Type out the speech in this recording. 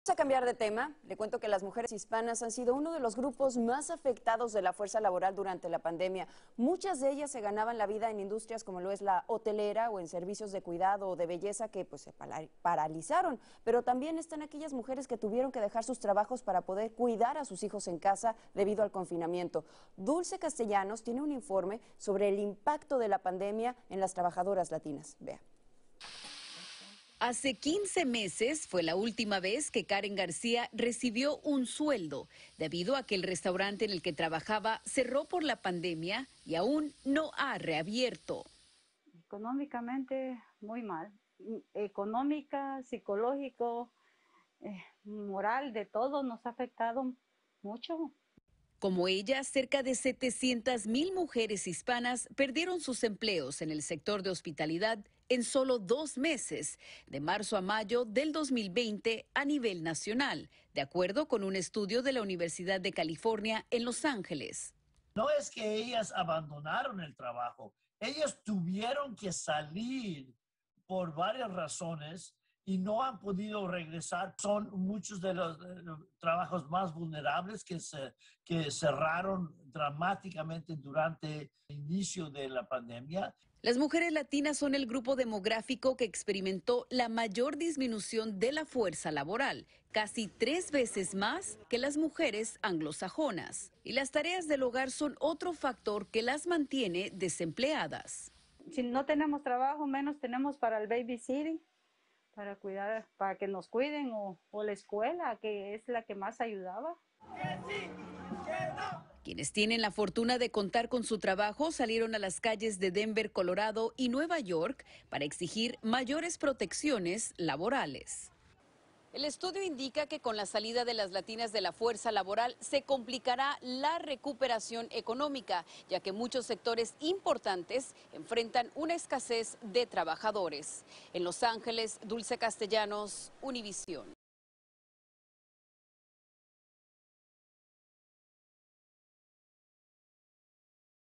Vamos a cambiar de tema. Le cuento que las mujeres hispanas han sido uno de los grupos más afectados de la fuerza laboral durante la pandemia. Muchas de ellas se ganaban la vida en industrias como lo es la hotelera o en servicios de cuidado o de belleza que pues, se paralizaron. Pero también están aquellas mujeres que tuvieron que dejar sus trabajos para poder cuidar a sus hijos en casa debido al confinamiento. Dulce Castellanos tiene un informe sobre el impacto de la pandemia en las trabajadoras latinas. Vea. Hace 15 meses fue la última vez que Karen García recibió un sueldo, debido a que el restaurante en el que trabajaba cerró por la pandemia y aún no ha reabierto. Económicamente muy mal, económica, psicológico, eh, moral, de todo nos ha afectado mucho. Como ella, cerca de 700 mil mujeres hispanas perdieron sus empleos en el sector de hospitalidad en solo dos meses, de marzo a mayo del 2020 a nivel nacional, de acuerdo con un estudio de la Universidad de California en Los Ángeles. No es que ellas abandonaron el trabajo, ellas tuvieron que salir por varias razones y no han podido regresar. Son muchos de los trabajos más vulnerables que, se, cerraron dramáticamente durante el inicio de la pandemia. Las mujeres latinas son el grupo demográfico que experimentó la mayor disminución de la fuerza laboral, casi tres veces más que las mujeres anglosajonas. Y las tareas del hogar son otro factor que las mantiene desempleadas. Si no tenemos trabajo, menos tenemos para el babysitting para cuidar, para que nos cuiden o, la escuela, que es la que más ayudaba. Quienes tienen la fortuna de contar con su trabajo salieron a las calles de Denver, Colorado y Nueva York para exigir mayores protecciones laborales. El estudio indica que con la salida de las latinas de la fuerza laboral se complicará la recuperación económica, ya que muchos sectores importantes enfrentan una escasez de trabajadores. En Los Ángeles, Dulce Castellanos, Univisión.